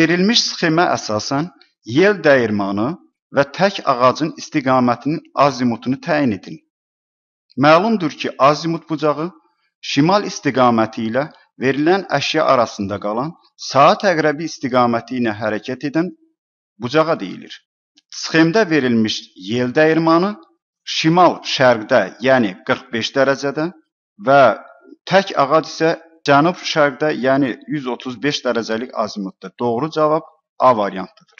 Verilmiş sxemə əsasən yel dəyirmanı və tək ağacın istiqamətinin azimutunu təyin edin. Məlumdur ki, azimut bucağı şimal istiqaməti ilə verilən əşya arasında qalan saat əqrəbi istiqaməti ilə hərəkət edən bucağa deyilir. Sxemdə verilmiş yel dəyirmanı şimal-şərqdə, yəni 45 dərəcədə və tək ağac isə Cənub-şərqdə, yəni 135 dərəcəlik azimutda. Doğru cavab A variantıdır.